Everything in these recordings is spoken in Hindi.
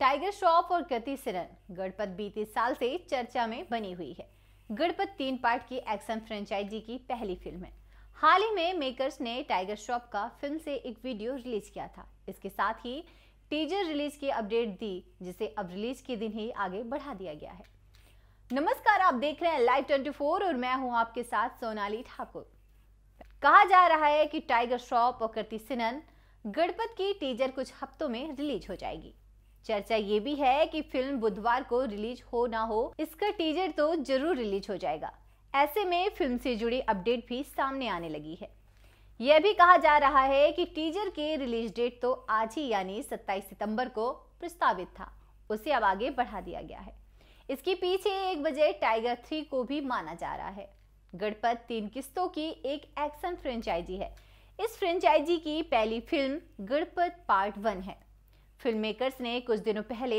टाइगर श्रॉफ और गति सिरन गणपत बीते साल से चर्चा में बनी हुई है गणपत तीन पार्ट की एक्शन फ्रेंचाइजी की पहली फिल्म है हाल ही में मेकर्स ने टाइगर श्रॉफ का फिल्म से एक वीडियो रिलीज किया था इसके साथ ही टीजर रिलीज की अपडेट दी जिसे अब रिलीज के दिन ही आगे बढ़ा दिया गया है नमस्कार आप देख रहे हैं लाइव 24 और मैं हूं आपके साथ सोनाली ठाकुर कहा जा रहा है कि टाइगर श्रॉफ और कृति सिनन गणपत की टीजर कुछ हफ्तों में रिलीज हो जाएगी चर्चा ये भी है कि फिल्म बुधवार को रिलीज हो ना हो इसका टीजर तो जरूर रिलीज हो जाएगा ऐसे में फिल्म से जुड़ी अपडेट भी सामने आने लगी है यह भी कहा जा रहा है कि टीजर के रिलीज डेट तो आज ही यानी 27 सितंबर को प्रस्तावित था उसे अब आगे बढ़ा दिया गया है इसके पीछे एक बजे टाइगर थ्री को भी माना जा रहा है गणपत तीन किस्तों की एक एक्शन फ्रेंचाइजी है इस फ्रेंचाइजी की पहली फिल्म गणपत पार्ट वन है फिल्म मेकर्स ने कुछ दिनों पहले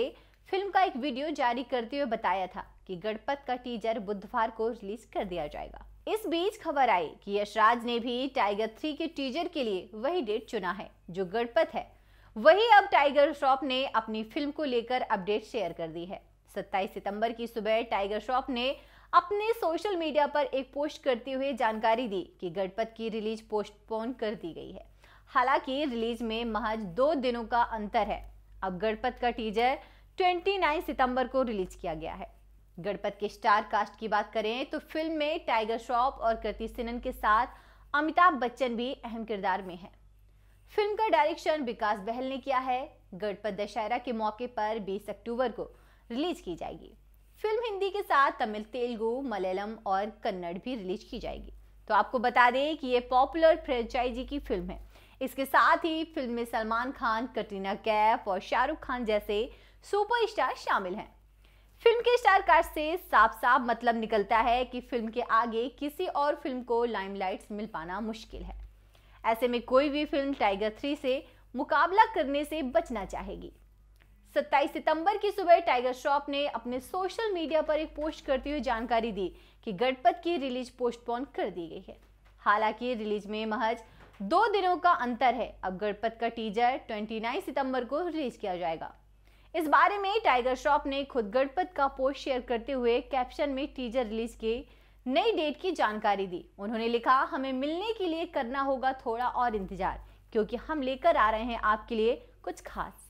फिल्म का एक वीडियो जारी करते हुए बताया था कि गणपत का टीजर बुधवार को रिलीज कर दिया जाएगा इस बीच खबर आई कि यशराज ने भी टाइगर थ्री के टीजर के लिए वही डेट चुना है जो गणपत है वही अब टाइगर श्रॉफ ने अपनी फिल्म को लेकर अपडेट शेयर कर दी है 27 सितंबर की सुबह टाइगर श्रॉफ ने अपने सोशल मीडिया पर एक पोस्ट करते हुए जानकारी दी कि गणपत की रिलीज पोस्टपोन कर दी गई है हालांकि रिलीज में महज दो दिनों का अंतर है अब गणपत का टीजर 29 सितंबर को रिलीज किया गया है गणपत के स्टार कास्ट की बात करें तो फिल्म में टाइगर श्रॉफ और कृति सिनन के साथ अमिताभ बच्चन भी अहम किरदार में हैं फिल्म का डायरेक्शन विकास बहल ने किया है गणपत दशहरा के मौके पर 20 अक्टूबर को रिलीज की जाएगी फिल्म हिंदी के साथ तमिल तेलुगु मलयालम और कन्नड़ भी रिलीज की जाएगी तो आपको बता दें कि ये पॉपुलर फ्रेंचाइजी की फिल्म है इसके साथ ही फिल्म में सलमान खान कटरीना कैफ और शाहरुख खान जैसे सुपरस्टार शामिल हैं फिल्म के स्टार कास्ट से साफ साफ मतलब निकलता है कि फिल्म के आगे किसी और फिल्म को लाइमलाइट्स मिल पाना मुश्किल है ऐसे में कोई भी फिल्म टाइगर थ्री से मुकाबला करने से बचना चाहेगी 27 सितंबर की सुबह टाइगर श्रॉफ ने अपने सोशल मीडिया पर एक पोस्ट करते हुए जानकारी दी कि गणपत की रिलीज पोस्टपोन कर दी गई है हालांकि रिलीज में महज दो दिनों का अंतर है अब गणपत का टीजर 29 सितंबर को रिलीज किया जाएगा इस बारे में टाइगर श्रॉफ ने खुद गणपत का पोस्ट शेयर करते हुए कैप्शन में टीजर रिलीज के नई डेट की जानकारी दी उन्होंने लिखा हमें मिलने के लिए करना होगा थोड़ा और इंतजार क्योंकि हम लेकर आ रहे हैं आपके लिए कुछ खास